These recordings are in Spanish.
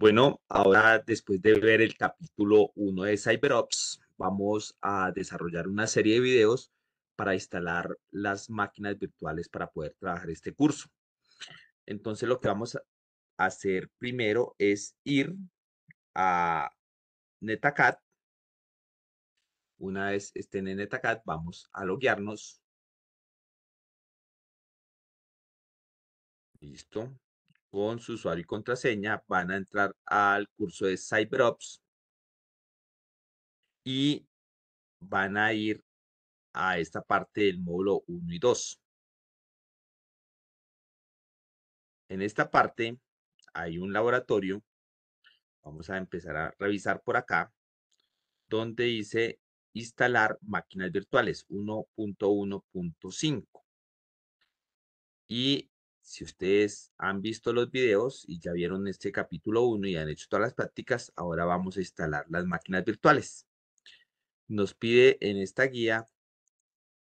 Bueno, ahora después de ver el capítulo 1 de CyberOps, vamos a desarrollar una serie de videos para instalar las máquinas virtuales para poder trabajar este curso. Entonces lo que vamos a hacer primero es ir a NetACAD. Una vez estén en NetACAD, vamos a loguearnos. Listo con su usuario y contraseña, van a entrar al curso de CyberOps y van a ir a esta parte del módulo 1 y 2. En esta parte hay un laboratorio. Vamos a empezar a revisar por acá, donde dice instalar máquinas virtuales 1.1.5. Y si ustedes han visto los videos y ya vieron este capítulo 1 y han hecho todas las prácticas, ahora vamos a instalar las máquinas virtuales. Nos pide en esta guía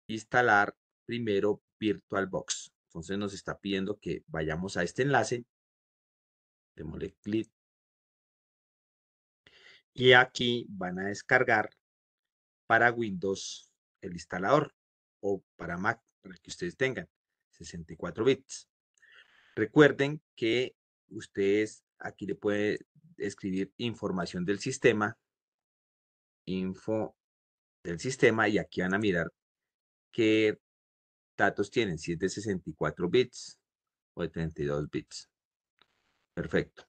instalar primero VirtualBox. Entonces nos está pidiendo que vayamos a este enlace. Démosle clic. Y aquí van a descargar para Windows el instalador o para Mac, para que ustedes tengan 64 bits. Recuerden que ustedes aquí le pueden escribir información del sistema, info del sistema, y aquí van a mirar qué datos tienen, si es de 64 bits o de 32 bits. Perfecto.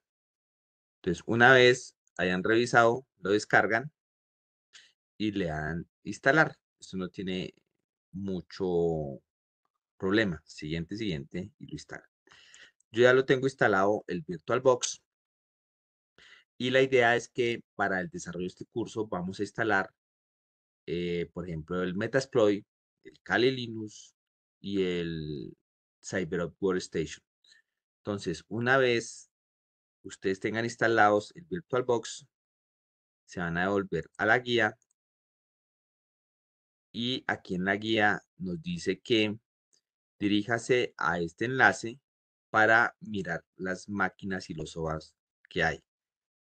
Entonces, una vez hayan revisado, lo descargan y le dan instalar. Esto no tiene mucho problema. Siguiente, siguiente y lo instalan. Yo ya lo tengo instalado el VirtualBox y la idea es que para el desarrollo de este curso vamos a instalar, eh, por ejemplo, el Metasploit, el Kali Linux y el CyberOp Workstation. Entonces, una vez ustedes tengan instalados el VirtualBox, se van a devolver a la guía y aquí en la guía nos dice que diríjase a este enlace para mirar las máquinas y los ovas que hay.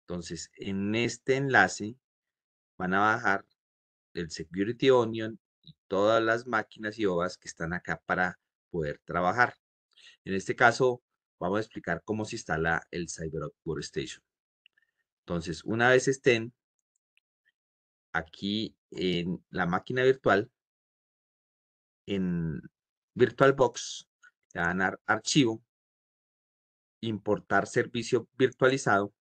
Entonces, en este enlace van a bajar el Security Onion y todas las máquinas y ovas que están acá para poder trabajar. En este caso, vamos a explicar cómo se instala el cyber Workstation. Entonces, una vez estén aquí en la máquina virtual, en VirtualBox, le van archivo importar servicio virtualizado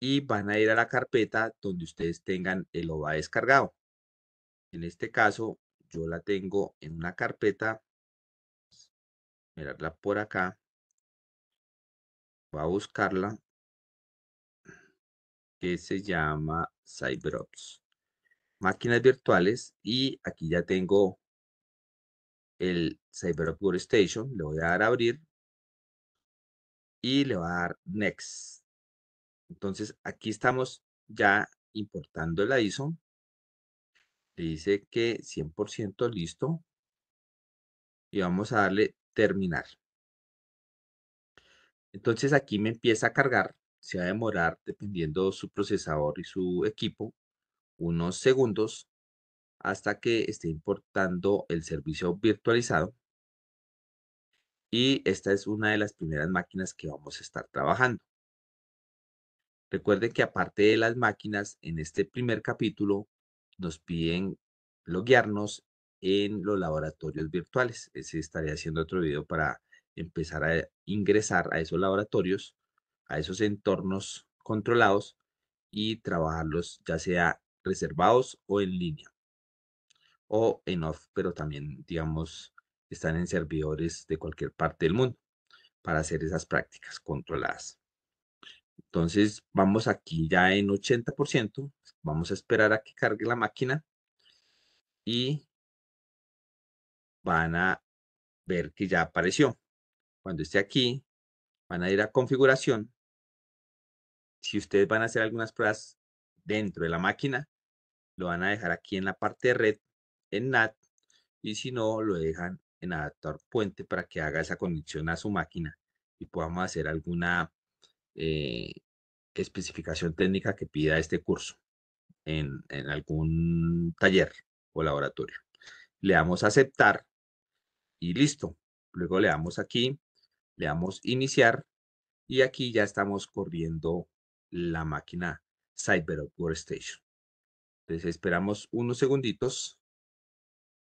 y van a ir a la carpeta donde ustedes tengan el OVA descargado. En este caso, yo la tengo en una carpeta. Mirarla por acá. Voy a buscarla. Que se llama CyberOps. Máquinas virtuales. Y aquí ya tengo el CyberOps Workstation. Le voy a dar a abrir y le va a dar next. Entonces aquí estamos ya importando el ISO. Le dice que 100% listo. Y vamos a darle terminar. Entonces aquí me empieza a cargar. Se va a demorar, dependiendo su procesador y su equipo, unos segundos hasta que esté importando el servicio virtualizado y esta es una de las primeras máquinas que vamos a estar trabajando. Recuerden que aparte de las máquinas, en este primer capítulo nos piden loguearnos en los laboratorios virtuales. Ese estaría haciendo otro video para empezar a ingresar a esos laboratorios, a esos entornos controlados y trabajarlos ya sea reservados o en línea o en off, pero también, digamos, están en servidores de cualquier parte del mundo para hacer esas prácticas controladas. Entonces, vamos aquí ya en 80%. Vamos a esperar a que cargue la máquina y van a ver que ya apareció. Cuando esté aquí, van a ir a configuración. Si ustedes van a hacer algunas pruebas dentro de la máquina, lo van a dejar aquí en la parte de red, en NAT, y si no, lo dejan en adaptar puente para que haga esa conexión a su máquina y podamos hacer alguna eh, especificación técnica que pida este curso en, algún taller o laboratorio. Le damos a aceptar y listo. Luego le damos aquí, le damos iniciar y aquí ya estamos corriendo la máquina cyberworkstation. Workstation. Entonces esperamos unos segunditos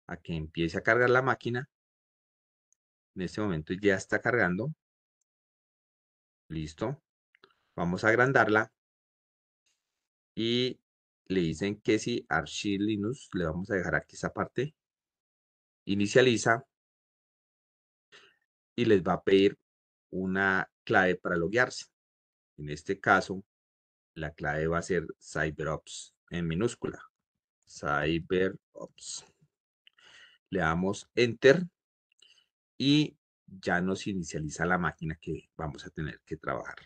a que empiece a cargar la máquina en este momento ya está cargando. Listo. Vamos a agrandarla. Y le dicen que si Archie Linux, le vamos a dejar aquí esa parte. Inicializa. Y les va a pedir una clave para loguearse. En este caso, la clave va a ser CyberOps en minúscula. CyberOps. Le damos Enter y ya nos inicializa la máquina que vamos a tener que trabajar.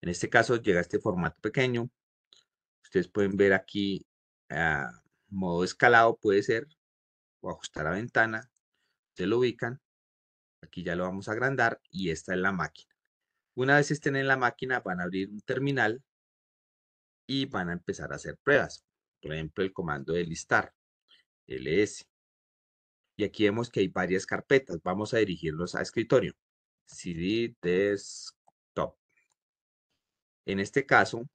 En este caso llega este formato pequeño. Ustedes pueden ver aquí ah, modo escalado puede ser o ajustar a ventana. se lo ubican. Aquí ya lo vamos a agrandar y esta es la máquina. Una vez estén en la máquina van a abrir un terminal y van a empezar a hacer pruebas. Por ejemplo, el comando de listar, ls. Y aquí vemos que hay varias carpetas. Vamos a dirigirlos a escritorio. CD Desktop. En este caso,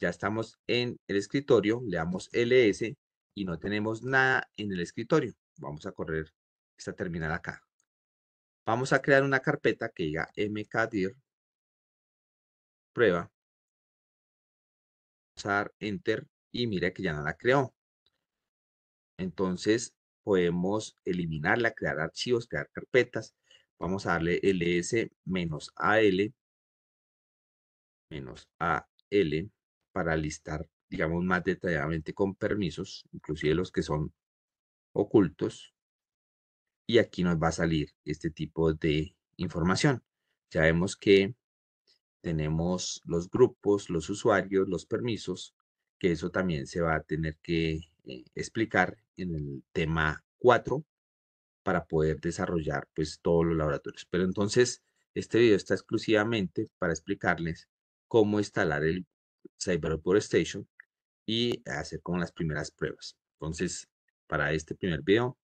ya estamos en el escritorio, le damos ls y no tenemos nada en el escritorio. Vamos a correr esta terminal acá. Vamos a crear una carpeta que diga mkdir prueba. Vamos enter y mira que ya no la creó. Entonces, podemos eliminarla, crear archivos, crear carpetas. Vamos a darle ls-al menos al para listar, digamos, más detalladamente con permisos, inclusive los que son ocultos. Y aquí nos va a salir este tipo de información. Ya vemos que tenemos los grupos, los usuarios, los permisos, que eso también se va a tener que eh, explicar en el tema 4 para poder desarrollar pues todos los laboratorios. Pero entonces, este video está exclusivamente para explicarles cómo instalar el Cyber Station y hacer como las primeras pruebas. Entonces, para este primer video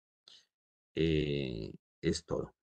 eh, es todo.